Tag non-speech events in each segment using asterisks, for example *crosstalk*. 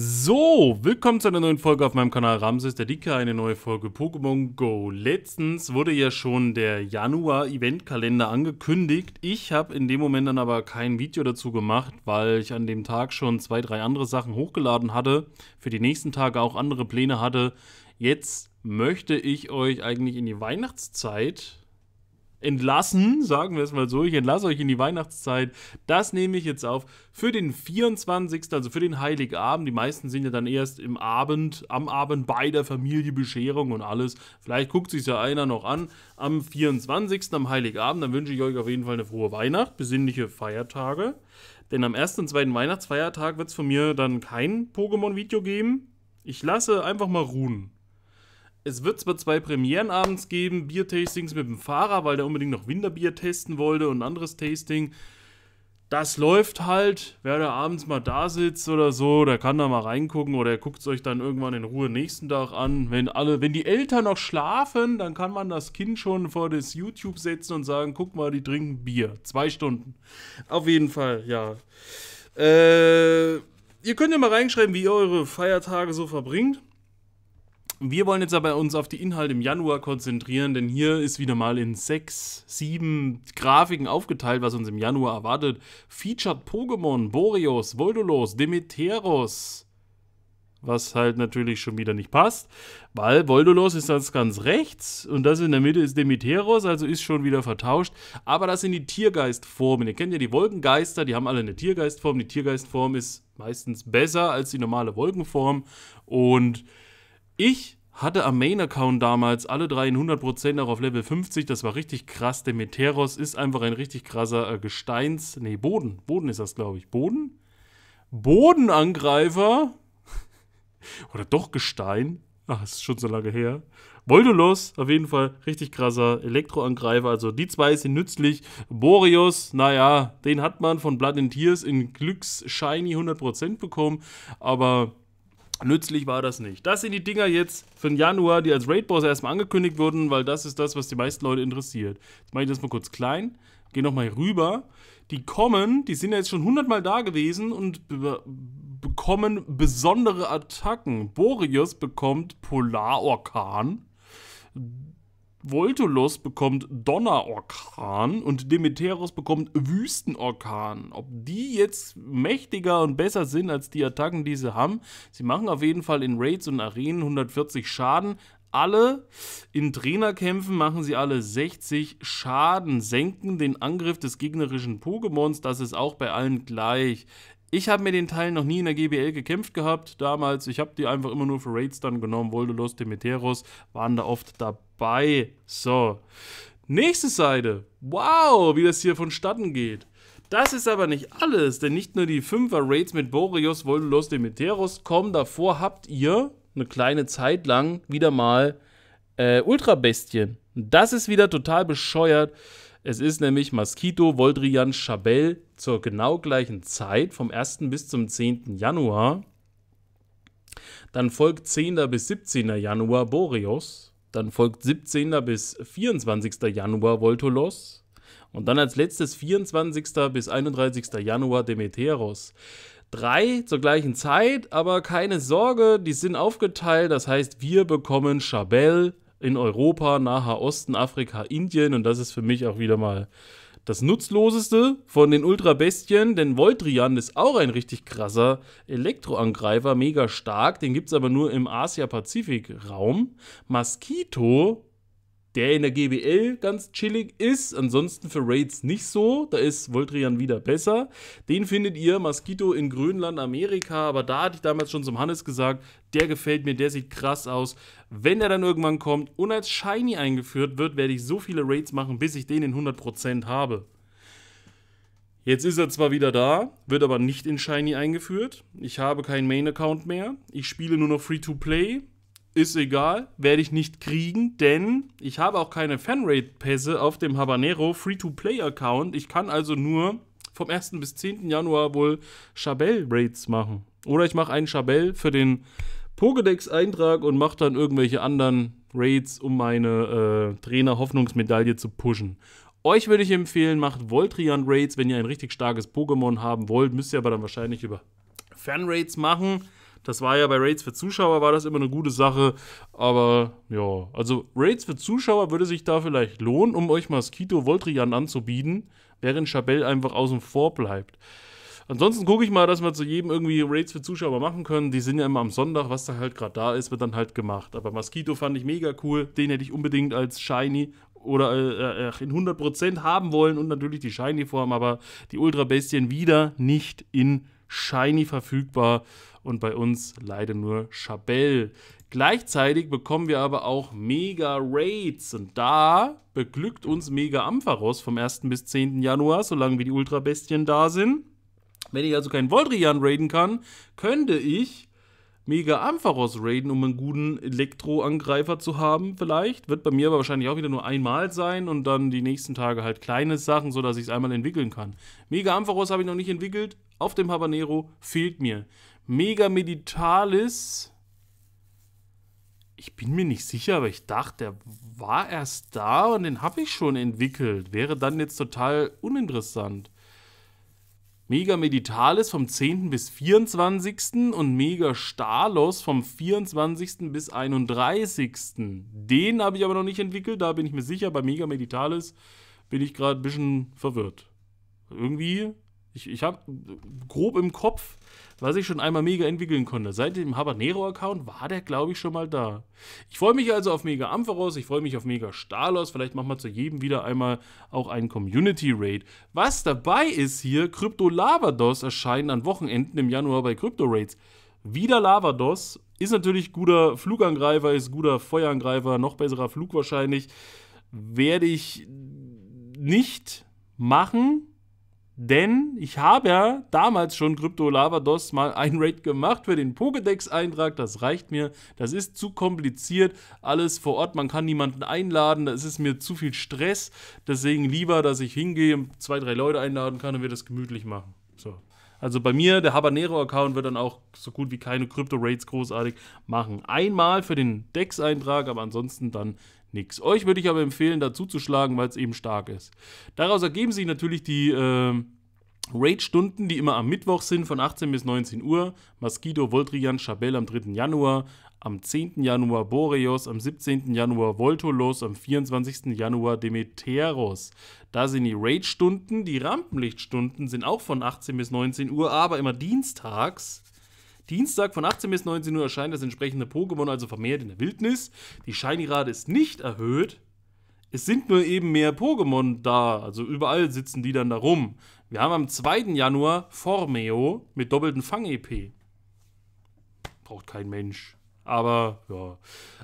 So, willkommen zu einer neuen Folge auf meinem Kanal Ramses der Dicke, eine neue Folge Pokémon Go. Letztens wurde ja schon der Januar-Eventkalender angekündigt. Ich habe in dem Moment dann aber kein Video dazu gemacht, weil ich an dem Tag schon zwei, drei andere Sachen hochgeladen hatte, für die nächsten Tage auch andere Pläne hatte. Jetzt möchte ich euch eigentlich in die Weihnachtszeit entlassen, sagen wir es mal so, ich entlasse euch in die Weihnachtszeit. Das nehme ich jetzt auf für den 24., also für den Heiligabend. Die meisten sind ja dann erst im Abend, am Abend bei der Familie, Bescherung und alles. Vielleicht guckt sich ja einer noch an am 24. am Heiligabend. Dann wünsche ich euch auf jeden Fall eine frohe Weihnacht, besinnliche Feiertage. Denn am ersten und zweiten Weihnachtsfeiertag wird es von mir dann kein Pokémon-Video geben. Ich lasse einfach mal ruhen es wird zwar zwei Premieren abends geben, Biertastings mit dem Fahrer, weil der unbedingt noch Winterbier testen wollte und ein anderes Tasting. Das läuft halt, wer da abends mal da sitzt oder so, der kann da mal reingucken oder er guckt es euch dann irgendwann in Ruhe nächsten Tag an. Wenn alle, wenn die Eltern noch schlafen, dann kann man das Kind schon vor das YouTube setzen und sagen, guck mal, die trinken Bier. Zwei Stunden. Auf jeden Fall, ja. Äh, ihr könnt ja mal reinschreiben, wie ihr eure Feiertage so verbringt. Wir wollen jetzt aber uns auf die Inhalte im Januar konzentrieren, denn hier ist wieder mal in sechs, sieben Grafiken aufgeteilt, was uns im Januar erwartet. Featured Pokémon, Boreos, Voldolos, Demeteros. Was halt natürlich schon wieder nicht passt, weil Voldolos ist das ganz rechts und das in der Mitte ist Demeteros, also ist schon wieder vertauscht. Aber das sind die Tiergeistformen. Ihr kennt ja die Wolkengeister, die haben alle eine Tiergeistform. Die Tiergeistform ist meistens besser als die normale Wolkenform und ich hatte am Main-Account damals alle drei in 100% auch auf Level 50. Das war richtig krass. Der Meteros ist einfach ein richtig krasser äh, Gesteins... Nee, Boden. Boden ist das, glaube ich. Boden? Bodenangreifer? *laughs* Oder doch Gestein? Ach, das ist schon so lange her. Voldolos, auf jeden Fall richtig krasser Elektroangreifer. Also die zwei sind nützlich. Boreos, naja, den hat man von Blood and Tears in Glücks Shiny 100% bekommen. Aber Nützlich war das nicht. Das sind die Dinger jetzt für den Januar, die als Raid-Boss erstmal angekündigt wurden, weil das ist das, was die meisten Leute interessiert. Jetzt mache ich das mal kurz klein, gehe nochmal rüber. Die kommen, die sind ja jetzt schon hundertmal da gewesen und be bekommen besondere Attacken. Boreas bekommt Polarorkan. Voltulus bekommt Donnerorkan und Demeteros bekommt Wüstenorkan. Ob die jetzt mächtiger und besser sind als die Attacken, die sie haben, sie machen auf jeden Fall in Raids und Arenen 140 Schaden. Alle in Trainerkämpfen machen sie alle 60 Schaden, senken den Angriff des gegnerischen Pokémons, das ist auch bei allen gleich. Ich habe mir den Teil noch nie in der GBL gekämpft gehabt damals. Ich habe die einfach immer nur für Raids dann genommen. Voldolos, Demeteros waren da oft dabei. So. Nächste Seite. Wow, wie das hier vonstatten geht. Das ist aber nicht alles, denn nicht nur die 5er Raids mit Boreos, Voldolos, Demeteros kommen. Davor habt ihr eine kleine Zeit lang wieder mal äh, Ultra-Bestien. Das ist wieder total bescheuert. Es ist nämlich Mosquito Voldrian Chabel zur genau gleichen Zeit, vom 1. bis zum 10. Januar. Dann folgt 10. bis 17. Januar Boreos. Dann folgt 17. bis 24. Januar Voltolos. Und dann als letztes 24. bis 31. Januar Demeteros. Drei zur gleichen Zeit, aber keine Sorge, die sind aufgeteilt. Das heißt, wir bekommen Chabelle, in Europa, Naher Osten, Afrika, Indien. Und das ist für mich auch wieder mal das Nutzloseste von den Ultra-Bestien, denn Voltrian ist auch ein richtig krasser Elektroangreifer, mega stark. Den gibt es aber nur im Asia-Pazifik-Raum. Mosquito der in der GBL ganz chillig ist. Ansonsten für Raids nicht so. Da ist Voltrian wieder besser. Den findet ihr, Mosquito in Grönland, Amerika. Aber da hatte ich damals schon zum Hannes gesagt, der gefällt mir, der sieht krass aus. Wenn er dann irgendwann kommt und als Shiny eingeführt wird, werde ich so viele Raids machen, bis ich den in 100% habe. Jetzt ist er zwar wieder da, wird aber nicht in Shiny eingeführt. Ich habe keinen Main-Account mehr. Ich spiele nur noch Free-to-Play ist egal, werde ich nicht kriegen, denn ich habe auch keine Fanrate-Pässe auf dem Habanero Free-to-Play-Account. Ich kann also nur vom 1. bis 10. Januar wohl Chabelle-Rates machen. Oder ich mache einen Chabelle für den Pokédex-Eintrag und mache dann irgendwelche anderen Raids, um meine äh, Trainer-Hoffnungsmedaille zu pushen. Euch würde ich empfehlen, macht Voltrian-Raids, wenn ihr ein richtig starkes Pokémon haben wollt. Müsst ihr aber dann wahrscheinlich über Fan-Raids machen. Das war ja bei Raids für Zuschauer war das immer eine gute Sache, aber ja, also Raids für Zuschauer würde sich da vielleicht lohnen, um euch Mosquito Voltrian anzubieten, während Chabelle einfach außen vor bleibt. Ansonsten gucke ich mal, dass wir zu jedem irgendwie Raids für Zuschauer machen können. Die sind ja immer am Sonntag, was da halt gerade da ist, wird dann halt gemacht. Aber Mosquito fand ich mega cool. Den hätte ich unbedingt als Shiny oder äh, äh in 100% haben wollen und natürlich die Shiny-Form, aber die Ultra-Bestien wieder nicht in shiny verfügbar und bei uns leider nur Chabelle. Gleichzeitig bekommen wir aber auch Mega Raids und da beglückt uns Mega Ampharos vom 1. bis 10. Januar, solange wie die Ultra Bestien da sind. Wenn ich also keinen Voldrian raiden kann, könnte ich Mega Ampharos raiden, um einen guten Elektroangreifer zu haben, vielleicht. Wird bei mir aber wahrscheinlich auch wieder nur einmal sein und dann die nächsten Tage halt kleine Sachen, sodass ich es einmal entwickeln kann. Mega Ampharos habe ich noch nicht entwickelt. Auf dem Habanero fehlt mir. Mega Meditalis. Ich bin mir nicht sicher, aber ich dachte, der war erst da und den habe ich schon entwickelt. Wäre dann jetzt total uninteressant. Mega Meditalis vom 10. bis 24. und Mega Stalos vom 24. bis 31. Den habe ich aber noch nicht entwickelt, da bin ich mir sicher. Bei Mega Meditalis bin ich gerade ein bisschen verwirrt. Irgendwie ich, ich habe grob im Kopf, was ich schon einmal Mega entwickeln konnte. Seit dem Habanero-Account war der, glaube ich, schon mal da. Ich freue mich also auf Mega Ampharos, ich freue mich auf Mega Stalos. Vielleicht machen wir zu jedem wieder einmal auch einen Community-Raid. Was dabei ist hier, Krypto Lavados erscheinen an Wochenenden im Januar bei Crypto Raids. Wieder Lavados ist natürlich guter Flugangreifer, ist guter Feuerangreifer, noch besserer Flug wahrscheinlich. Werde ich nicht machen, denn ich habe ja damals schon Crypto Lavados mal ein Raid gemacht für den Pokédex-Eintrag. Das reicht mir. Das ist zu kompliziert. Alles vor Ort. Man kann niemanden einladen. Das ist mir zu viel Stress. Deswegen lieber, dass ich hingehe, zwei, drei Leute einladen kann und wir das gemütlich machen. So. Also bei mir, der Habanero-Account wird dann auch so gut wie keine Crypto-Rates großartig machen. Einmal für den Dex-Eintrag, aber ansonsten dann nichts. Euch würde ich aber empfehlen, dazu zu schlagen, weil es eben stark ist. Daraus ergeben sich natürlich die äh, Raid-Stunden, die immer am Mittwoch sind, von 18 bis 19 Uhr. Mosquito, Voltrian, Chabelle am 3. Januar, am 10. Januar Boreos, am 17. Januar Voltolos, am 24. Januar Demeteros. Da sind die Raid-Stunden, die Rampenlichtstunden sind auch von 18 bis 19 Uhr, aber immer dienstags. Dienstag von 18 bis 19 Uhr erscheint das entsprechende Pokémon also vermehrt in der Wildnis. Die Shiny-Rate ist nicht erhöht. Es sind nur eben mehr Pokémon da. Also überall sitzen die dann da rum. Wir haben am 2. Januar Formeo mit doppelten Fang-EP. Braucht kein Mensch. Aber ja.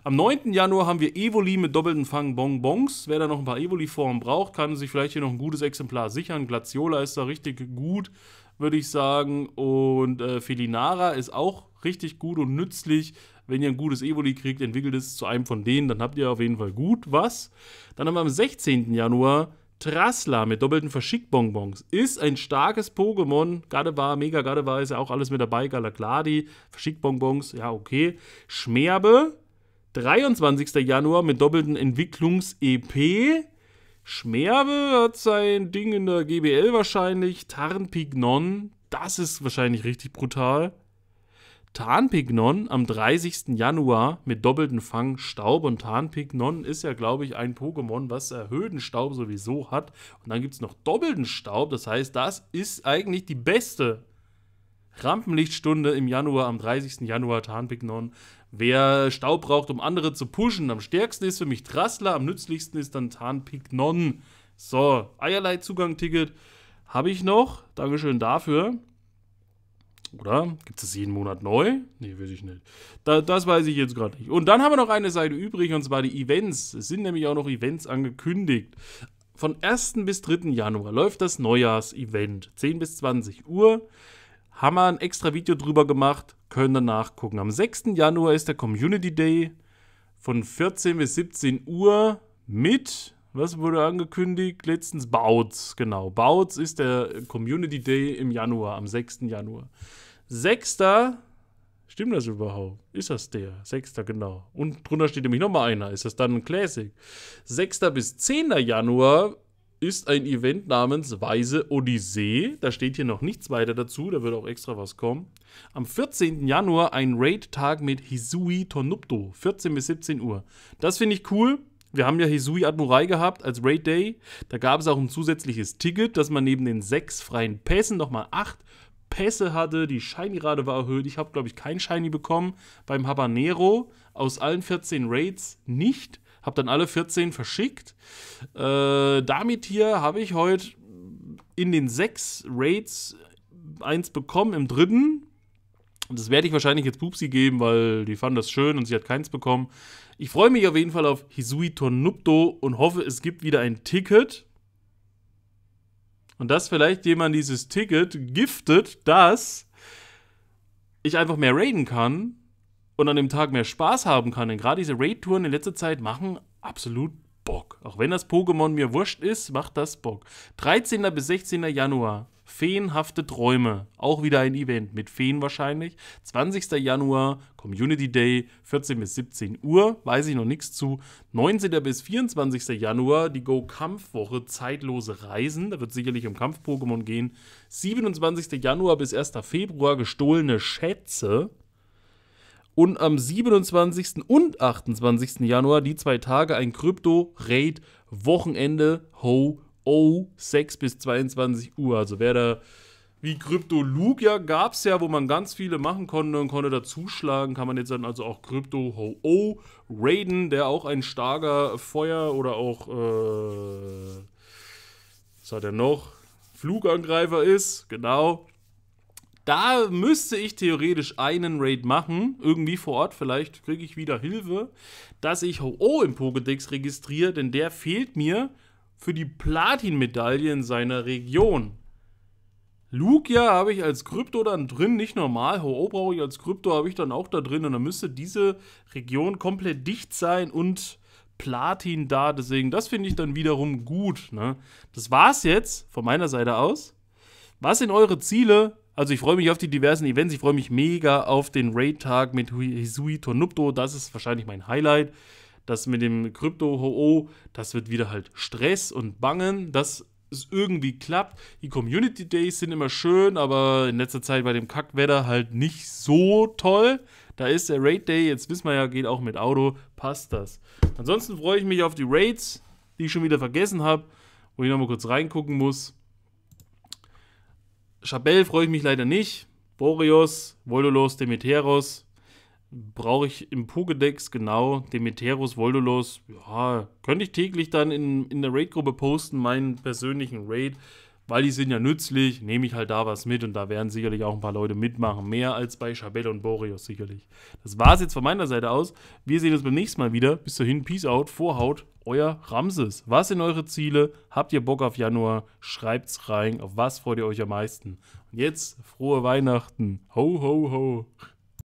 Am 9. Januar haben wir Evoli mit doppelten Fang Bonbons. Wer da noch ein paar Evoli-Formen braucht, kann sich vielleicht hier noch ein gutes Exemplar sichern. Glaciola ist da richtig gut würde ich sagen. Und äh, Felinara ist auch richtig gut und nützlich. Wenn ihr ein gutes Evoli kriegt, entwickelt es zu einem von denen, dann habt ihr auf jeden Fall gut was. Dann haben wir am 16. Januar Trasla mit doppelten Verschickbonbons. Ist ein starkes Pokémon. Gardevoir, Mega Gardevoir ist ja auch alles mit dabei. Galagladi, Verschickbonbons, ja okay. Schmerbe, 23. Januar mit doppelten Entwicklungs-EP Schmerbe hat sein Ding in der GBL wahrscheinlich. Tarnpignon, das ist wahrscheinlich richtig brutal. Tarnpignon am 30. Januar mit doppelten Fang Staub. Und Tarnpignon ist ja, glaube ich, ein Pokémon, was erhöhten Staub sowieso hat. Und dann gibt es noch doppelten Staub. Das heißt, das ist eigentlich die beste Rampenlichtstunde im Januar, am 30. Januar Tarnpignon Wer Staub braucht, um andere zu pushen, am stärksten ist für mich Trassler, am nützlichsten ist dann Tarnpick Non. So, Eierlei Zugang-Ticket habe ich noch. Dankeschön dafür. Oder? Gibt es jeden Monat neu? Nee, weiß ich nicht. Da, das weiß ich jetzt gerade nicht. Und dann haben wir noch eine Seite übrig, und zwar die Events. Es sind nämlich auch noch Events angekündigt. Von 1. bis 3. Januar läuft das Neujahrsevent. 10 bis 20 Uhr haben wir ein extra Video drüber gemacht, können danach gucken. Am 6. Januar ist der Community Day von 14 bis 17 Uhr mit, was wurde angekündigt? Letztens Bautz, genau. Bautz ist der Community Day im Januar, am 6. Januar. 6. Stimmt das überhaupt? Ist das der? Sechster, genau. Und drunter steht nämlich nochmal einer. Ist das dann ein Classic? 6. bis 10. Januar ist ein Event namens Weise Odyssee. Da steht hier noch nichts weiter dazu, da wird auch extra was kommen. Am 14. Januar ein Raid-Tag mit Hisui Tornupto, 14 bis 17 Uhr. Das finde ich cool. Wir haben ja Hisui Admurai gehabt als Raid Day. Da gab es auch ein zusätzliches Ticket, dass man neben den sechs freien Pässen nochmal acht Pässe hatte. Die Shiny-Rate war erhöht. Ich habe, glaube ich, kein Shiny bekommen beim Habanero. Aus allen 14 Raids nicht. Habe dann alle 14 verschickt. Äh, damit hier habe ich heute in den sechs Raids eins bekommen, im dritten. Und das werde ich wahrscheinlich jetzt Pupsi geben, weil die fand das schön und sie hat keins bekommen. Ich freue mich auf jeden Fall auf Hisui Tornupto und hoffe, es gibt wieder ein Ticket. Und dass vielleicht jemand dieses Ticket giftet, dass ich einfach mehr raiden kann und an dem Tag mehr Spaß haben kann. Denn gerade diese Raid-Touren in letzter Zeit machen absolut Bock. Auch wenn das Pokémon mir wurscht ist, macht das Bock. 13. bis 16. Januar. Feenhafte Träume. Auch wieder ein Event mit Feen wahrscheinlich. 20. Januar, Community Day, 14 bis 17 Uhr. Weiß ich noch nichts zu. 19. bis 24. Januar, die Go-Kampfwoche, zeitlose Reisen. Da wird sicherlich um Kampf-Pokémon gehen. 27. Januar bis 1. Februar, gestohlene Schätze und am 27. und 28. Januar, die zwei Tage, ein Krypto-Raid-Wochenende, ho, oh, 6 bis 22 Uhr. Also wer da, wie Krypto-Luke ja, gab es ja, wo man ganz viele machen konnte und konnte dazuschlagen, kann man jetzt dann also auch Krypto-ho, oh, Raiden, der auch ein starker Feuer- oder auch, äh, was hat er noch? Flugangreifer ist, genau. Da müsste ich theoretisch einen Raid machen, irgendwie vor Ort, vielleicht kriege ich wieder Hilfe, dass ich Ho-Oh im Pokédex registriere, denn der fehlt mir für die Platin-Medaille in seiner Region. Lugia habe ich als Krypto dann drin, nicht normal. Ho-Oh brauche ich als Krypto, habe ich dann auch da drin. Und dann müsste diese Region komplett dicht sein und Platin da. Deswegen, das finde ich dann wiederum gut. Ne? Das war's jetzt von meiner Seite aus. Was sind eure Ziele? Also ich freue mich auf die diversen Events. Ich freue mich mega auf den Raid-Tag mit Hisui Tornupto. Das ist wahrscheinlich mein Highlight. Das mit dem Krypto-Ho-Oh, das wird wieder halt Stress und Bangen. dass es irgendwie klappt. Die Community Days sind immer schön, aber in letzter Zeit bei dem Kackwetter halt nicht so toll. Da ist der Raid Day, jetzt wissen wir ja, geht auch mit Auto, passt das. Ansonsten freue ich mich auf die Raids, die ich schon wieder vergessen habe, wo ich nochmal kurz reingucken muss. Chabelle freue ich mich leider nicht. Boreos, Voldolos, Demeteros brauche ich im Pokédex genau. Demeteros, Voldolos, ja, könnte ich täglich dann in, in der Raid-Gruppe posten, meinen persönlichen Raid weil die sind ja nützlich, nehme ich halt da was mit und da werden sicherlich auch ein paar Leute mitmachen. Mehr als bei Chabelle und Boreos sicherlich. Das war es jetzt von meiner Seite aus. Wir sehen uns beim nächsten Mal wieder. Bis dahin, Peace out, Vorhaut, euer Ramses. Was sind eure Ziele? Habt ihr Bock auf Januar? Schreibt's rein. Auf was freut ihr euch am meisten? Und jetzt frohe Weihnachten. Ho, ho, ho.